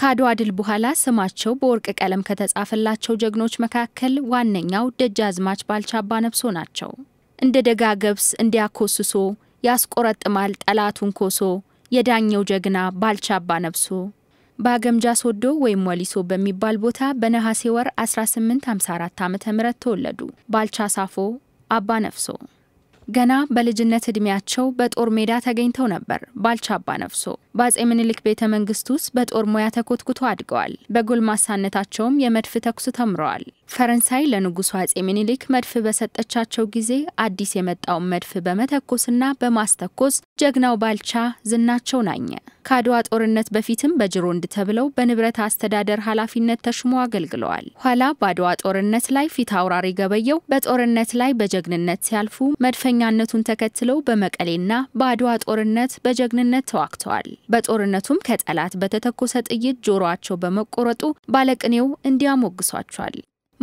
ከአድዋ ድል በኋላ ስማቸው በወርቅ ቀለም ከተጻፈላቸው ጀግኖች መካከል ዋነኛው ደጃዝማች ባልቻ ነብሶ ናቸው። እንደ ደጋ ገብስ እንዲያኮስሶ ያስቆረጥማል ጠላቱን ኮሶ የዳኘው ጀግና ባልቻ ነብሶ በአገምጃ ሶዶ ወይም ወሊሶ በሚባል ቦታ በነሐሴ ወር 1854 ዓ ም ተወለዱ። ባልቻ ሳፎ አባ ነፍሶ ገና በልጅነት ዕድሜያቸው በጦር ሜዳ ተገኝተው ነበር። ባልቻ አባ ነፍሶ በአጼ ምኒልክ ቤተ መንግስት ውስጥ በጦር ሙያ ተኮትኩቶ አድገዋል። በጎልማሳነታቸውም የመድፍ ተኩስ ተምረዋል። ፈረንሳይ ለንጉሱ አጼ ምኒልክ መድፍ በሰጠቻቸው ጊዜ አዲስ የመጣውን መድፍ በመተኮስና በማስተኮስ ጀግናው ባልቻ ዝናቸው ናኘ። ከአድዋ ጦርነት በፊትም በጅሮንድ ተብለው በንብረት አስተዳደር ኃላፊነት ተሹሞ አገልግለዋል። ኋላ በአድዋ ጦርነት ላይ ፊት አውራሪ ገበየው በጦርነት ላይ በጀግንነት ሲያልፉ መድፈኛነቱን ተከትለው በመቀሌና በአድዋ ጦርነት በጀግንነት ተዋግተዋል። በጦርነቱም ከጠላት በተተኮሰ ጥይት ጆሮአቸው በመቆረጡ ባለቅኔው እንዲያሞግሷቸዋል።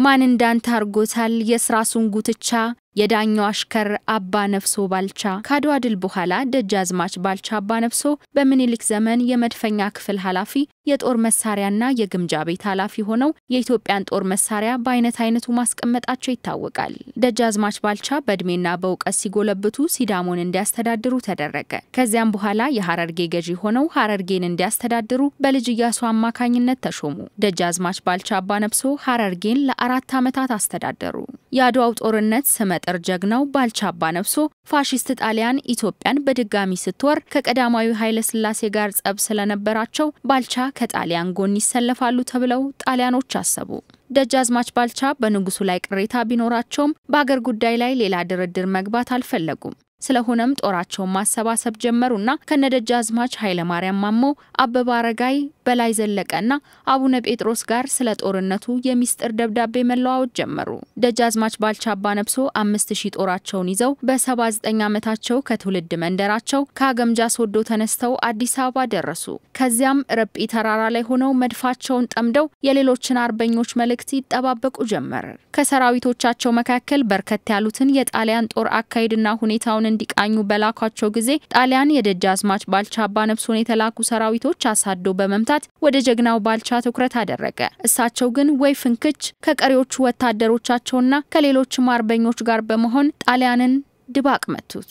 ማን እንዳንተ አርጎታል የስራሱን ጉትቻ የዳኛው አሽከር አባ ነፍሶ ባልቻ ከአድዋ ድል በኋላ ደጃዝማች ባልቻ አባ ነፍሶ በምኒልክ ዘመን የመድፈኛ ክፍል ኃላፊ፣ የጦር መሳሪያና የግምጃ ቤት ኃላፊ ሆነው የኢትዮጵያን ጦር መሳሪያ በአይነት አይነቱ ማስቀመጣቸው ይታወቃል። ደጃዝማች ባልቻ በእድሜና በእውቀት ሲጎለብቱ ሲዳሞን እንዲያስተዳድሩ ተደረገ። ከዚያም በኋላ የሐረርጌ ገዢ ሆነው ሐረርጌን እንዲያስተዳድሩ በልጅ እያሱ አማካኝነት ተሾሙ። ደጃዝማች ባልቻ አባ ነፍሶ ሐረርጌን ለአራት ዓመታት አስተዳደሩ። የአድዋው ጦርነት ስመጥር ጀግናው ባልቻ ነፍሶ ፋሺስት ጣሊያን ኢትዮጵያን በድጋሚ ስትወር ከቀዳማዊ ኃይለ ስላሴ ጋር ጸብ ስለነበራቸው ባልቻ ከጣሊያን ጎን ይሰለፋሉ ተብለው ጣሊያኖች አሰቡ። ደጃዝማች ባልቻ በንጉሱ ላይ ቅሬታ ቢኖራቸውም በአገር ጉዳይ ላይ ሌላ ድርድር መግባት አልፈለጉም። ስለሆነም ጦራቸውን ማሰባሰብ ጀመሩና ከነደጃዝማች ኃይለማርያም ማሞ፣ አበባ አረጋይ፣ በላይ ዘለቀና አቡነ ጴጥሮስ ጋር ስለ ጦርነቱ የሚስጥር ደብዳቤ መለዋወጥ ጀመሩ። ደጃዝማች ባልቻባ ነብሶ አምስት ሺህ ጦራቸውን ይዘው በ79 ዓመታቸው ከትውልድ መንደራቸው ከአገምጃ ሶዶ ተነስተው አዲስ አበባ ደረሱ። ከዚያም ረጲ ተራራ ላይ ሆነው መድፋቸውን ጠምደው የሌሎችን አርበኞች መልእክት ይጠባበቁ ጀመር። ከሰራዊቶቻቸው መካከል በርከት ያሉትን የጣሊያን ጦር አካሄድና ሁኔታውን እንዲቃኙ በላኳቸው ጊዜ ጣሊያን የደጃዝማች ባልቻባ ነብሶን የተላኩ ሰራዊቶች አሳዶ በመምታት ለማንሳት ወደ ጀግናው ባልቻ ትኩረት አደረገ። እሳቸው ግን ወይ ፍንክች ከቀሪዎቹ ወታደሮቻቸውና ከሌሎችም አርበኞች ጋር በመሆን ጣሊያንን ድባቅ መቱት።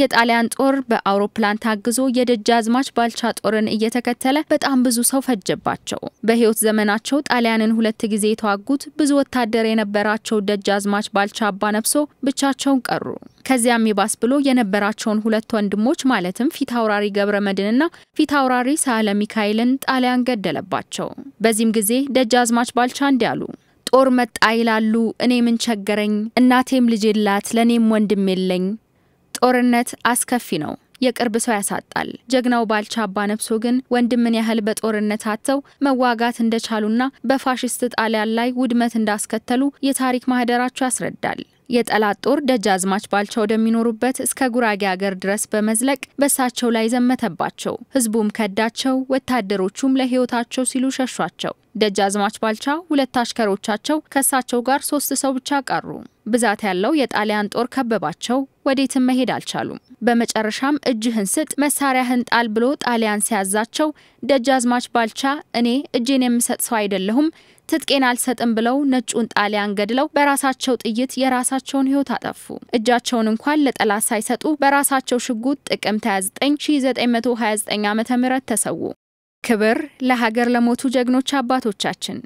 የጣሊያን ጦር በአውሮፕላን ታግዞ የደጃዝማች ባልቻ ጦርን እየተከተለ በጣም ብዙ ሰው ፈጀባቸው። በህይወት ዘመናቸው ጣሊያንን ሁለት ጊዜ የተዋጉት ብዙ ወታደር የነበራቸው ደጃዝማች ባልቻ አባ ነፍሶ ብቻቸውን ቀሩ። ከዚያም ይባስ ብሎ የነበራቸውን ሁለት ወንድሞች ማለትም ፊታውራሪ ገብረ መድንና ፊታውራሪ ሳህለ ሚካኤልን ጣሊያን ገደለባቸው። በዚህም ጊዜ ደጃዝማች ባልቻ እንዲ አሉ። ጦር መጣ ይላሉ፣ እኔ ምን ቸገረኝ? እናቴም ልጅ የላት፣ ለእኔም ወንድም የለኝ። ጦርነት አስከፊ ነው፣ የቅርብ ሰው ያሳጣል። ጀግናው ባልቻ አባ ነፍሶ ግን ወንድምን ያህል በጦርነት አጥተው መዋጋት እንደቻሉና በፋሽስት ጣሊያን ላይ ውድመት እንዳስከተሉ የታሪክ ማህደራቸው ያስረዳል። የጠላት ጦር ደጃዝማች ባልቻ ወደሚኖሩበት እስከ ጉራጌ አገር ድረስ በመዝለቅ በሳቸው ላይ ዘመተባቸው። ህዝቡም ከዳቸው፣ ወታደሮቹም ለህይወታቸው ሲሉ ሸሿቸው። ደጃዝማች ባልቻ ሁለት አሽከሮቻቸው ከእሳቸው ጋር ሶስት ሰው ብቻ ቀሩ። ብዛት ያለው የጣሊያን ጦር ከበባቸው፣ ወዴትም መሄድ አልቻሉም። በመጨረሻም እጅህን ስጥ፣ መሳሪያህን ጣል ብሎ ጣሊያን ሲያዛቸው ደጃዝማች ባልቻ እኔ እጄን የምሰጥ ሰው አይደለሁም፣ ትጥቄን አልሰጥም ብለው ነጩን ጣሊያን ገድለው በራሳቸው ጥይት የራሳቸውን ህይወት አጠፉ። እጃቸውን እንኳን ለጠላት ሳይሰጡ በራሳቸው ሽጉጥ ጥቅምት 29 1929 ዓ ም ተሰዉ። ክብር ለሀገር ለሞቱ ጀግኖች አባቶቻችን።